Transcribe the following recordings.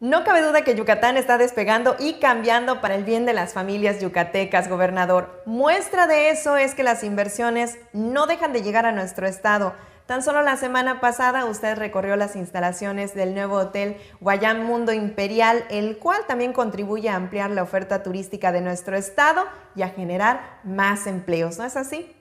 No cabe duda que Yucatán está despegando y cambiando para el bien de las familias yucatecas, gobernador. Muestra de eso es que las inversiones no dejan de llegar a nuestro estado. Tan solo la semana pasada usted recorrió las instalaciones del nuevo hotel Guayán Mundo Imperial, el cual también contribuye a ampliar la oferta turística de nuestro estado y a generar más empleos, ¿no es así?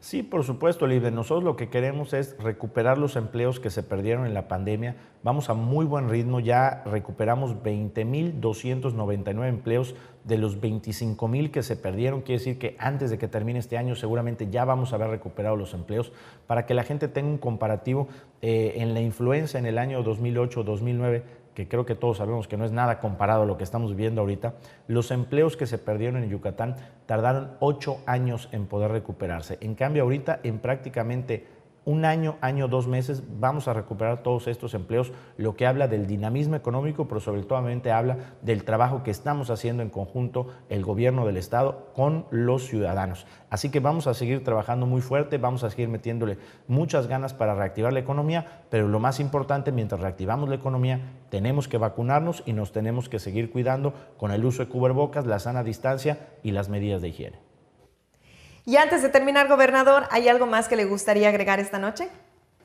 Sí, por supuesto, Libre. Nosotros lo que queremos es recuperar los empleos que se perdieron en la pandemia. Vamos a muy buen ritmo. Ya recuperamos 20.299 empleos de los 25.000 que se perdieron. Quiere decir que antes de que termine este año seguramente ya vamos a haber recuperado los empleos para que la gente tenga un comparativo eh, en la influencia en el año 2008-2009 que creo que todos sabemos que no es nada comparado a lo que estamos viendo ahorita, los empleos que se perdieron en Yucatán tardaron ocho años en poder recuperarse. En cambio, ahorita en prácticamente un año, año, dos meses, vamos a recuperar todos estos empleos, lo que habla del dinamismo económico, pero sobre todo habla del trabajo que estamos haciendo en conjunto el gobierno del Estado con los ciudadanos. Así que vamos a seguir trabajando muy fuerte, vamos a seguir metiéndole muchas ganas para reactivar la economía, pero lo más importante, mientras reactivamos la economía, tenemos que vacunarnos y nos tenemos que seguir cuidando con el uso de cubrebocas, la sana distancia y las medidas de higiene. Y antes de terminar, gobernador, ¿hay algo más que le gustaría agregar esta noche?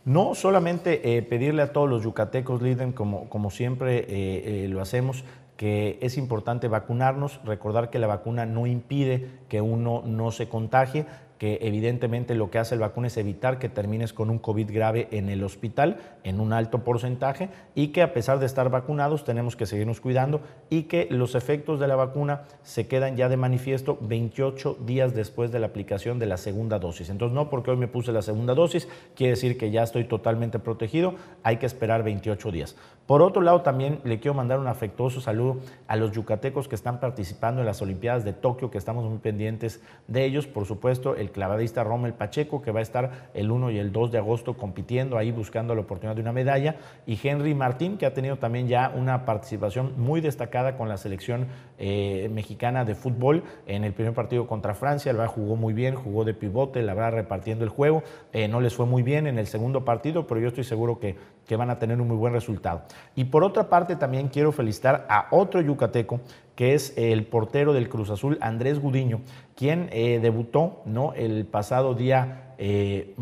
No solamente eh, pedirle a todos los yucatecos, líder, como, como siempre eh, eh, lo hacemos, que es importante vacunarnos, recordar que la vacuna no impide que uno no se contagie, que evidentemente lo que hace el vacuno es evitar que termines con un COVID grave en el hospital en un alto porcentaje y que a pesar de estar vacunados tenemos que seguirnos cuidando y que los efectos de la vacuna se quedan ya de manifiesto 28 días después de la aplicación de la segunda dosis. Entonces no porque hoy me puse la segunda dosis quiere decir que ya estoy totalmente protegido, hay que esperar 28 días. Por otro lado también le quiero mandar un afectuoso saludo a los yucatecos que están participando en las Olimpiadas de Tokio, que estamos muy pendientes de ellos, por supuesto, el clavadista Rommel Pacheco, que va a estar el 1 y el 2 de agosto compitiendo ahí buscando la oportunidad de una medalla, y Henry Martín, que ha tenido también ya una participación muy destacada con la selección eh, mexicana de fútbol en el primer partido contra Francia, él va jugó muy bien, jugó de pivote, la verdad repartiendo el juego, eh, no les fue muy bien en el segundo partido, pero yo estoy seguro que, que van a tener un muy buen resultado. Y por otra parte también quiero felicitar a otro yucateco, que es el portero del Cruz Azul, Andrés Gudiño, quien eh, debutó ¿no? el pasado día eh,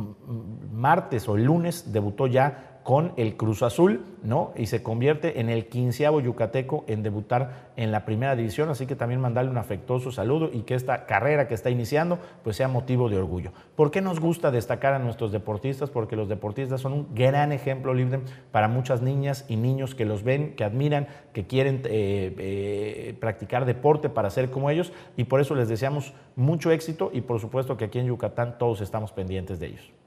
martes o el lunes, debutó ya con el Cruz Azul, ¿no? Y se convierte en el quinceavo yucateco en debutar en la primera división, así que también mandarle un afectuoso saludo y que esta carrera que está iniciando pues sea motivo de orgullo. ¿Por qué nos gusta destacar a nuestros deportistas? Porque los deportistas son un gran ejemplo libre para muchas niñas y niños que los ven, que admiran, que quieren eh, eh, practicar deporte para ser como ellos y por eso les deseamos mucho éxito y por supuesto que aquí en Yucatán todos estamos pendientes de ellos.